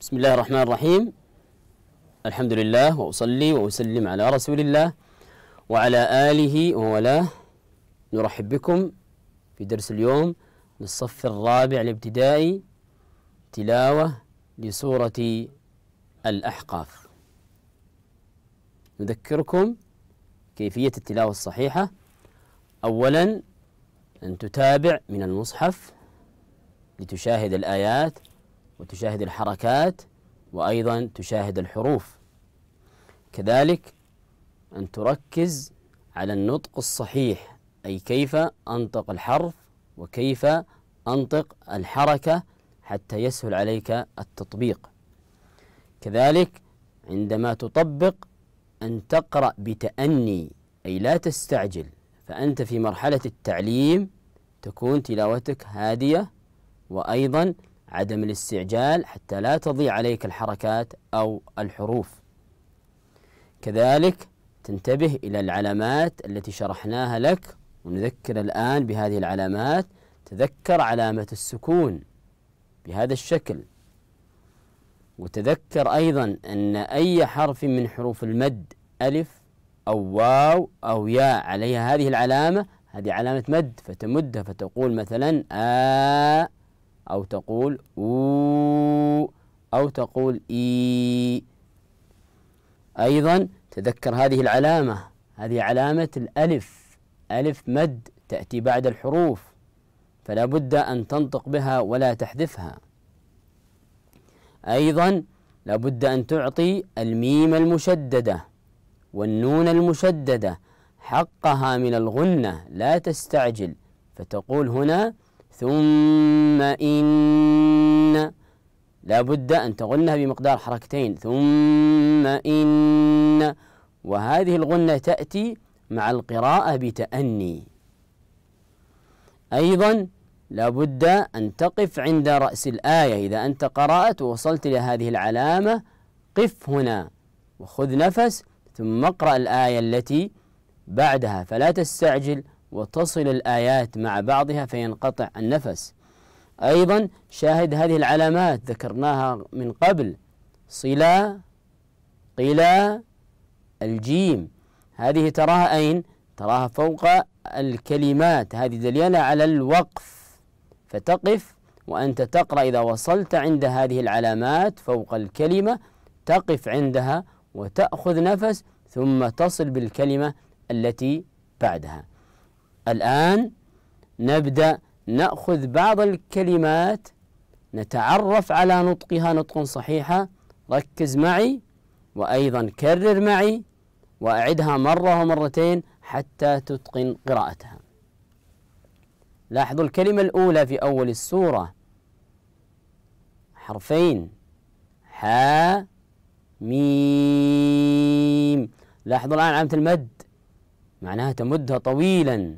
بسم الله الرحمن الرحيم الحمد لله وأصلي وأسلم على رسول الله وعلى آله وولاه نرحب بكم في درس اليوم للصف الرابع الابتدائي تلاوة لسورة الأحقاف نذكركم كيفية التلاوة الصحيحة أولا أن تتابع من المصحف لتشاهد الآيات وتشاهد الحركات وأيضا تشاهد الحروف كذلك أن تركز على النطق الصحيح أي كيف أنطق الحرف وكيف أنطق الحركة حتى يسهل عليك التطبيق كذلك عندما تطبق أن تقرأ بتأني أي لا تستعجل فأنت في مرحلة التعليم تكون تلاوتك هادية وأيضا عدم الاستعجال حتى لا تضيع عليك الحركات أو الحروف كذلك تنتبه إلى العلامات التي شرحناها لك ونذكر الآن بهذه العلامات تذكر علامة السكون بهذا الشكل وتذكر أيضا أن أي حرف من حروف المد ألف أو واو أو ياء عليها هذه العلامة هذه علامة مد فتمدها فتقول مثلا آه أو تقول أو أو تقول إي أيضا تذكر هذه العلامة هذه علامة الألف ألف مد تأتي بعد الحروف فلا بد أن تنطق بها ولا تحذفها أيضا لا بد أن تعطي الميم المشددة والنون المشددة حقها من الغنة لا تستعجل فتقول هنا ثم إن لابد أن تغنها بمقدار حركتين ثم إن وهذه الغنة تأتي مع القراءة بتأني أيضا لابد أن تقف عند رأس الآية إذا أنت قرأت ووصلت إلى هذه العلامة قف هنا وخذ نفس ثم اقرأ الآية التي بعدها فلا تستعجل وتصل الآيات مع بعضها فينقطع النفس أيضا شاهد هذه العلامات ذكرناها من قبل صلا قلا الجيم هذه تراها أين؟ تراها فوق الكلمات هذه دليلة على الوقف فتقف وأنت تقرأ إذا وصلت عند هذه العلامات فوق الكلمة تقف عندها وتأخذ نفس ثم تصل بالكلمة التي بعدها الآن نبدأ نأخذ بعض الكلمات نتعرف على نطقها نطق صحيحة ركز معي وأيضا كرر معي وأعدها مرة ومرتين حتى تتقن قراءتها لاحظوا الكلمة الأولى في أول السورة حرفين حا ميم لاحظوا الآن علامة المد معناها تمدها طويلا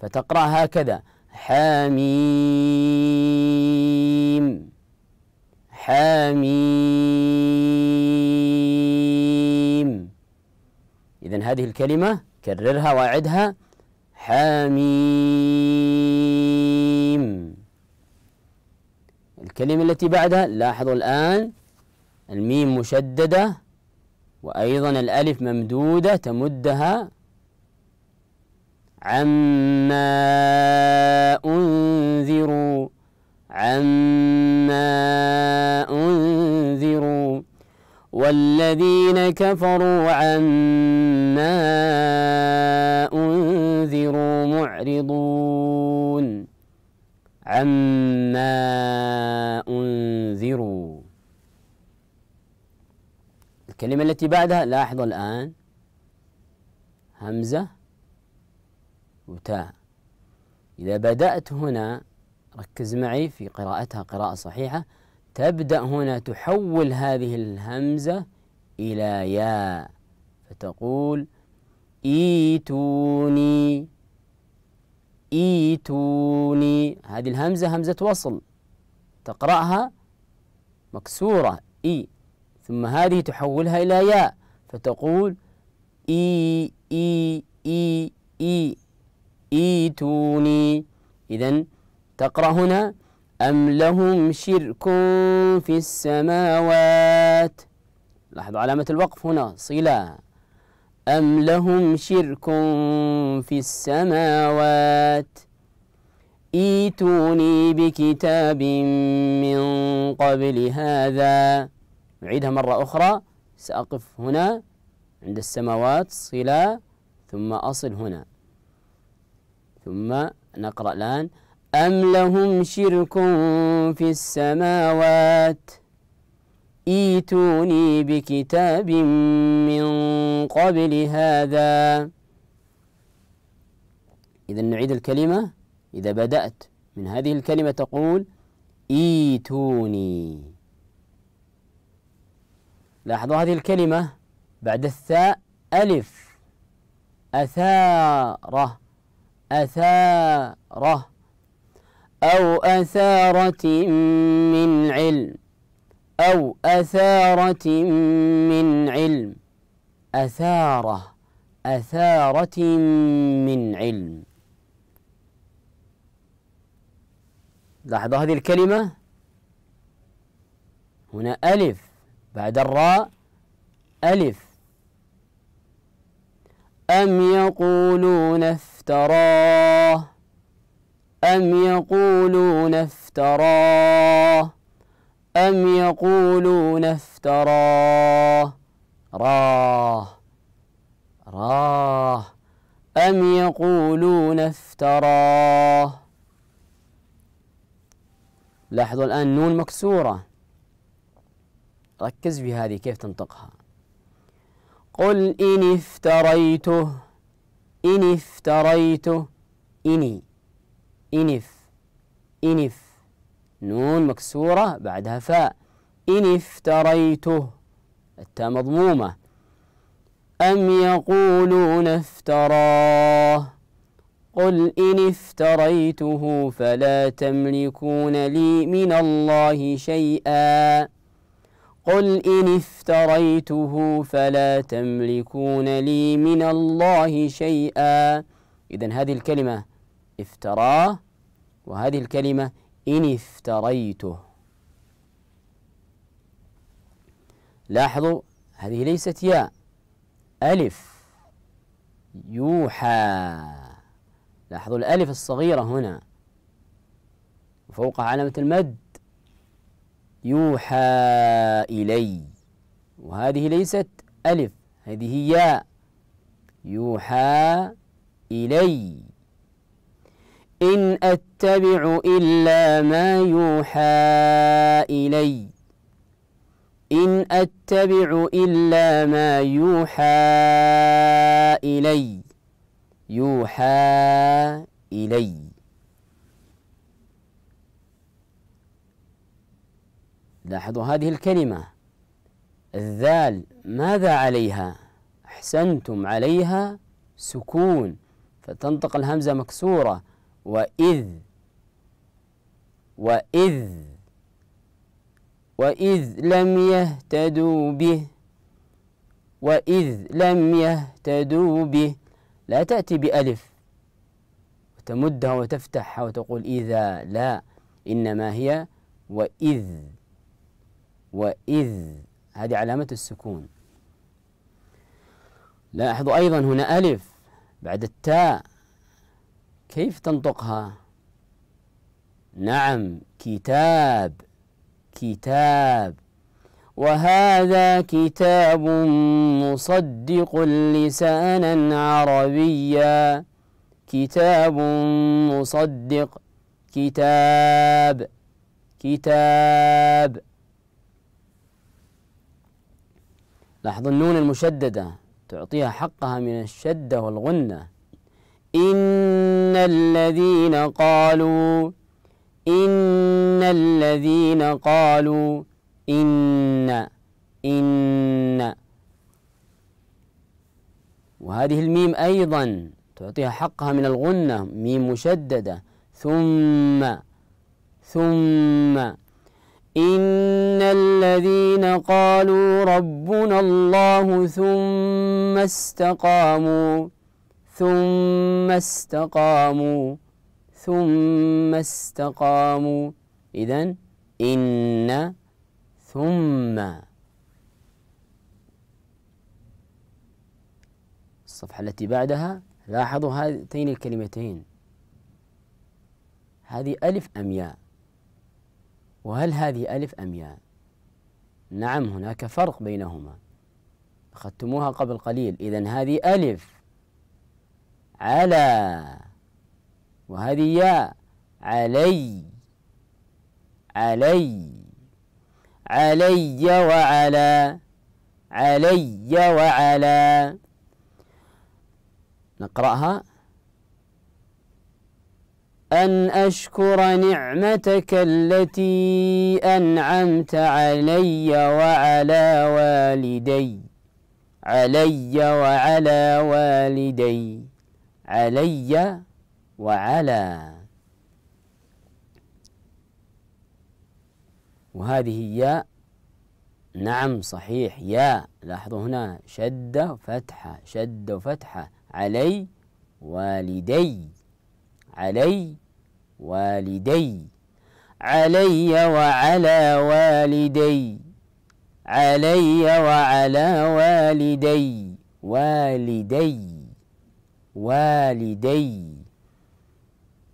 فتقرأ هكذا حميم حميم إذا هذه الكلمة كررها وأعدها حميم الكلمة التي بعدها لاحظوا الآن الميم مشددة وأيضا الألف ممدودة تمدها عما أنذروا عما أنذروا والذين كفروا عما أنذروا معرضون عما أنذروا الكلمة التي بعدها لاحظوا الآن همزة وتاء إذا بدأت هنا ركز معي في قراءتها قراءة صحيحة تبدأ هنا تحول هذه الهمزة إلى ياء فتقول إيتوني إيتوني هذه الهمزة همزة وصل تقرأها مكسورة إي ثم هذه تحولها إلى ياء فتقول إي إي إي إي ايتوني إذا تقرأ هنا أم لهم شرك في السماوات لاحظوا علامة الوقف هنا صلة أم لهم شرك في السماوات ايتوني بكتاب من قبل هذا نعيدها مرة أخرى سأقف هنا عند السماوات صلة ثم أصل هنا ثم نقرأ الآن أم لهم شرك في السماوات ايتوني بكتاب من قبل هذا إذا نعيد الكلمة إذا بدأت من هذه الكلمة تقول ايتوني لاحظوا هذه الكلمة بعد الثاء ألف أثارة أثاره أو أثارة من علم أو أثارة من علم أثارة أثارة من علم لاحظوا هذه الكلمة هنا ألف بعد الراء ألف أم يقولون افتراه أم يقولون افتراه أم يقولون افتراه راه راه أم يقولون افتراه لاحظوا الآن نون مكسورة ركز في هذه كيف تنطقها قل إن افتريته إن افتريت إني إنف إنف نون مكسورة بعدها فاء إن افتريته التاء مضمومة أم يقولون افتراه قل إن افتريته فلا تملكون لي من الله شيئا قل إن افتريته فلا تملكون لي من الله شيئا إذا هذه الكلمة افتراه وهذه الكلمة إن افتريته لاحظوا هذه ليست ياء ألف يوحى لاحظوا الألف الصغيرة هنا وفوقها علامة المد يوحى إلي وهذه ليست ألف هذه ياء يوحى إلي إن أتبع إلا ما يوحى إلي إن أتبع إلا ما يوحى إلي يوحى إلي لاحظوا هذه الكلمة الذال ماذا عليها أحسنتم عليها سكون فتنطق الهمزة مكسورة وإذ وإذ وإذ لم يهتدوا به وإذ لم يهتدوا به لا تأتي بألف وتمدها وتفتحها وتقول إذا لا إنما هي وإذ وإذ هذه علامة السكون لاحظوا أيضا هنا ألف بعد التاء كيف تنطقها نعم كتاب كتاب وهذا كتاب مصدق لسانا عربيا كتاب مصدق كتاب كتاب لاحظ النون المشددة تعطيها حقها من الشدة والغنة إن الذين قالوا إن الذين قالوا إن إن وهذه الميم أيضا تعطيها حقها من الغنة ميم مشددة ثم ثم إن الذين قالوا ربنا الله ثم استقاموا ثم استقاموا ثم استقاموا إذا إن ثم الصفحة التي بعدها لاحظوا هاتين الكلمتين هذه ألف أم ياء وهل هذه ألف أم ياء نعم هناك فرق بينهما أخذتموها قبل قليل إذا هذه ألف على وهذه ياء علي علي علي وعلى علي وعلى نقرأها أن أشكر نعمتك التي أنعمت علي وعلى والدي علي وعلى والدي علي وعلى وهذه يا نعم صحيح يا لاحظوا هنا شدة وفتحة شدة وفتحة علي والدي علي والدي علي وعلى والدي علي وعلى والدي والدي والدي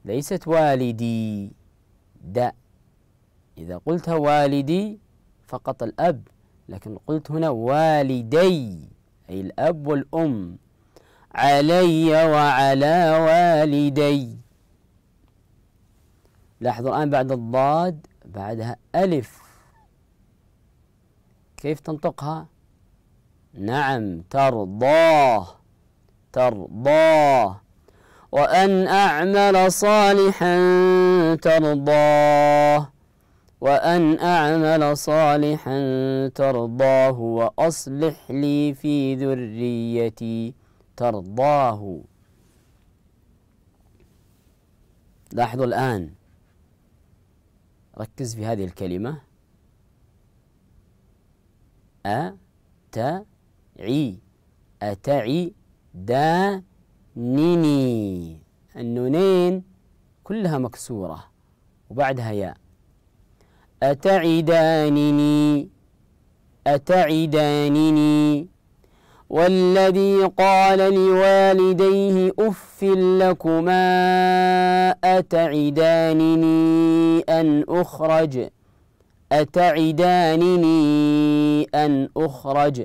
ليست والدي داء إذا قلت والدي فقط الأب لكن قلت هنا والدي أي الأب والأم علي وعلى والدي لاحظوا الآن بعد الضاد بعدها ألف كيف تنطقها؟ نعم ترضاه ترضاه وأن أعمل صالحا ترضاه وأن أعمل صالحا ترضاه وأصلح لي في ذريتي ترضاه لاحظوا الآن ركز في هذه الكلمة أتعي أتعي دانني النونين كلها مكسورة وبعدها ياء أتعي دانني والذي قال لوالديه اف لكما اتعدانني ان اخرج اتعدانني ان اخرج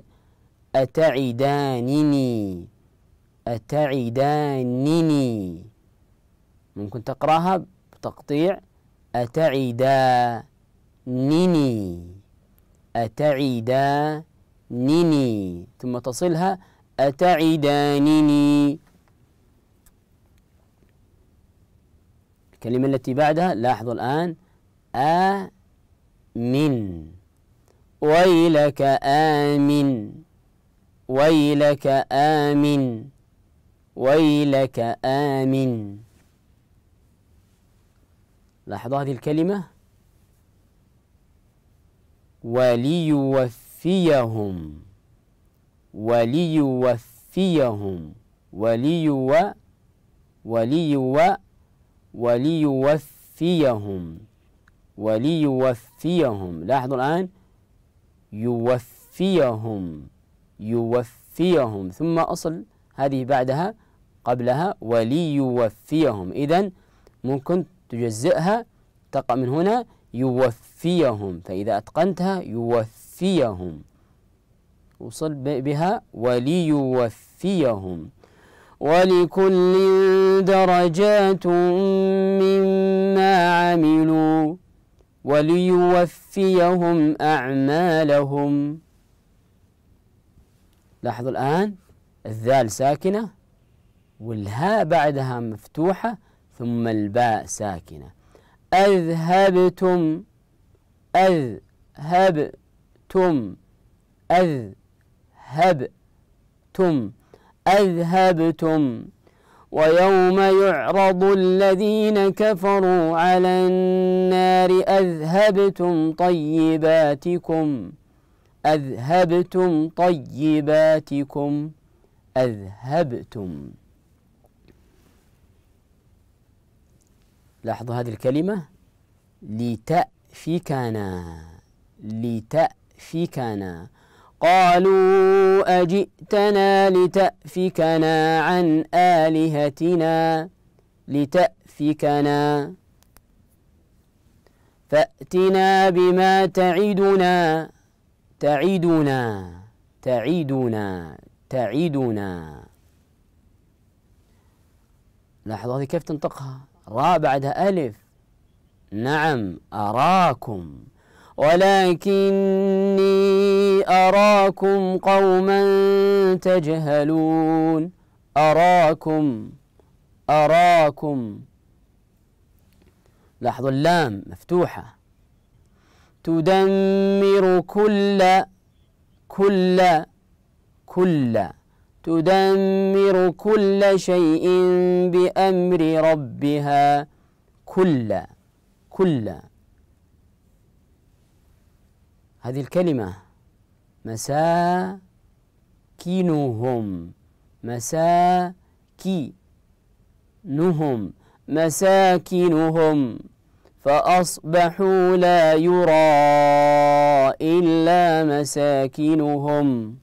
اتعدانني اتعدانني ممكن تقراها بتقطيع اتعدانني اتعدانني نني ثم تصلها أتعدانني الكلمة التي بعدها لاحظوا الآن آمن ويلك آمن ويلك آمن ويلك آمن لاحظوا هذه الكلمة وليوفي وليوفيهم وليوفيهم وليو وليو وليوفيهم وليوفيهم لاحظوا الآن يوفيهم يوفيهم ثم أصل هذه بعدها قبلها وليوفيهم إذا ممكن تجزئها تقع من هنا يوفيهم فإذا أتقنتها يوفيهم وليوفيهم وصل بها وليوفيهم ولكل درجات مما عملوا وليوفيهم أعمالهم لاحظوا الآن الذال ساكنة والهاء بعدها مفتوحة ثم الباء ساكنة أذهبتم أذهب أذهبتم أذهبتم أذهبتم ويوم يعرض الذين كفروا على النار أذهبتم طيباتكم أذهبتم طيباتكم أذهبتم لاحظوا هذه الكلمة لتأفكنا لتأفكنا تأفكنا قالوا أجئتنا لتأفكنا عن آلهتنا لتأفكنا فأتنا بما تعدنا تعدنا تعدنا تعدنا لاحظوا هذه كيف تنطقها راء بعدها ألف نعم أراكم ولكني أراكم قوما تجهلون أراكم أراكم لاحظوا اللام مفتوحة تدمر كل كل كل تدمر كل شيء بأمر ربها كل كل هذه الكلمة مساكنهم مساكنهم مساكنهم فأصبحوا لا يرى إلا مساكنهم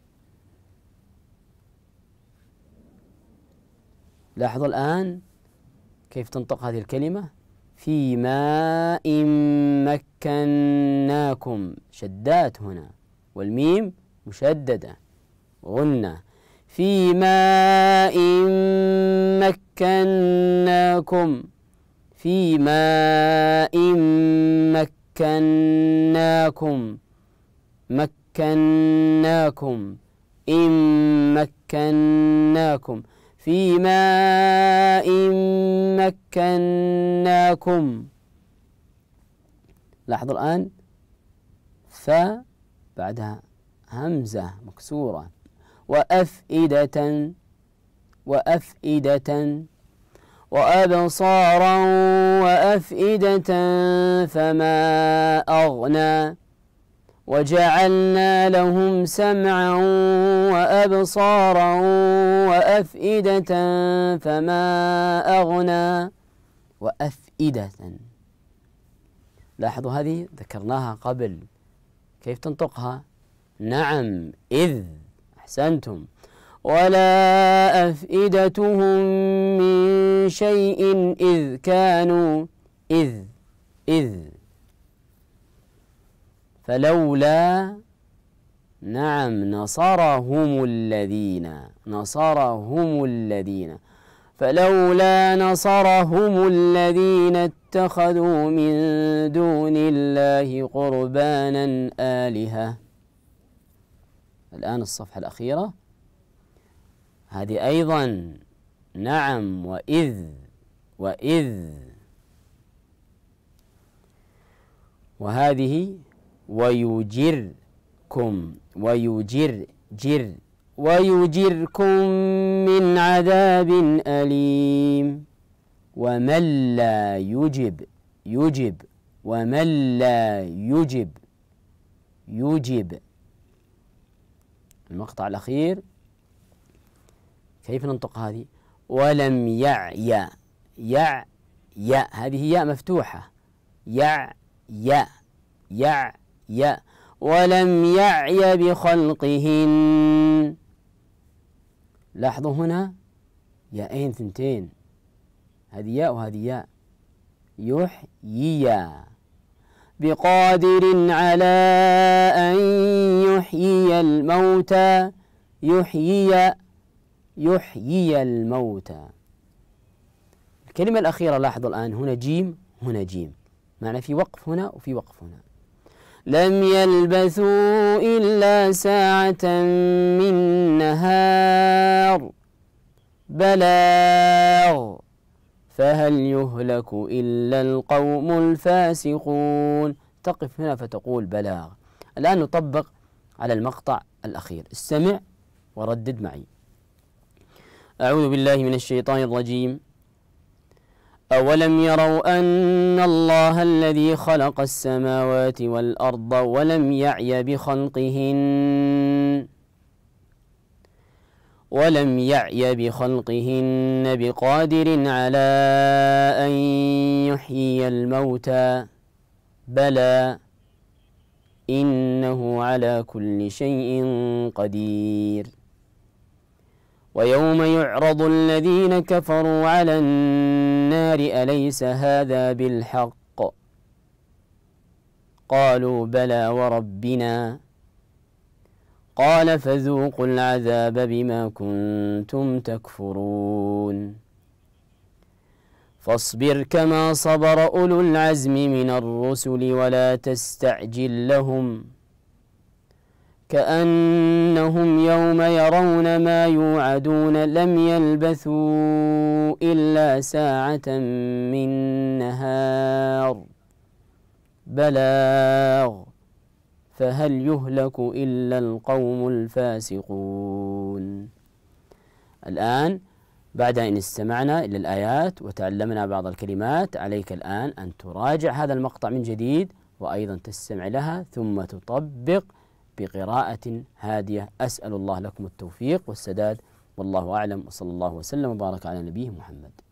لاحظ الآن كيف تنطق هذه الكلمة في ماء مكناكم شدات هنا والميم مشددة غنة في ماء مكناكم في ماء مكناكم مكناكم إن مكناكم في ماء مكناكم لاحظوا الآن ف بعدها همزة مكسورة وأفئدة وأفئدة وأبصارا وأفئدة فما أغنى وجعلنا لهم سمعا وأبصارا وأفئدة فما أغنى وأفئدة لاحظوا هذه ذكرناها قبل كيف تنطقها نعم إذ أحسنتم ولا أفئدتهم من شيء إذ كانوا إذ إذ فلولا نعم نصرهم الذين نصرهم الذين فلولا نصرهم الذين اتخذوا من دون الله قربانا آلهة الآن الصفحة الأخيرة هذه أيضا نعم وإذ وإذ وهذه ويجركم ويجر جر ويجركم من عذاب أليم ومن لا يجب يجب ومن لا يجب يجب المقطع الأخير كيف ننطق هذه ولم يعيا يع يا هذه ياء مفتوحة يع يا يع يأ ولم يعي بخلقهن لاحظوا هنا أين ثنتين هذه ياء وهذه ياء يحيي بقادر على أن يحيي الموتى يحيي يحيي الموتى الكلمة الأخيرة لاحظوا الآن هنا جيم هنا جيم معنى في وقف هنا وفي وقف هنا لم يلبثوا إلا ساعة من نهار بلاغ فهل يهلك إلا القوم الفاسقون تقف هنا فتقول بلاغ الآن نطبق على المقطع الأخير استمع وردد معي أعوذ بالله من الشيطان الرجيم أولم يروا أن الله الذي خلق السماوات والأرض ولم يعي بخلقهن ولم يعي بخلقهن بقادر على أن يحيي الموتى بلى إنه على كل شيء قدير ويوم يعرض الذين كفروا على النار أليس هذا بالحق قالوا بلى وربنا قال فذوقوا العذاب بما كنتم تكفرون فاصبر كما صبر أولو العزم من الرسل ولا تستعجل لهم كأنهم يوم يرون ما يوعدون لم يلبثوا إلا ساعة من نهار بلاغ فهل يهلك إلا القوم الفاسقون الآن بعد أن استمعنا إلى الآيات وتعلمنا بعض الكلمات عليك الآن أن تراجع هذا المقطع من جديد وأيضا تستمع لها ثم تطبق بقراءة هادية أسأل الله لكم التوفيق والسداد والله أعلم وصلى الله وسلم وبارك على نبيه محمد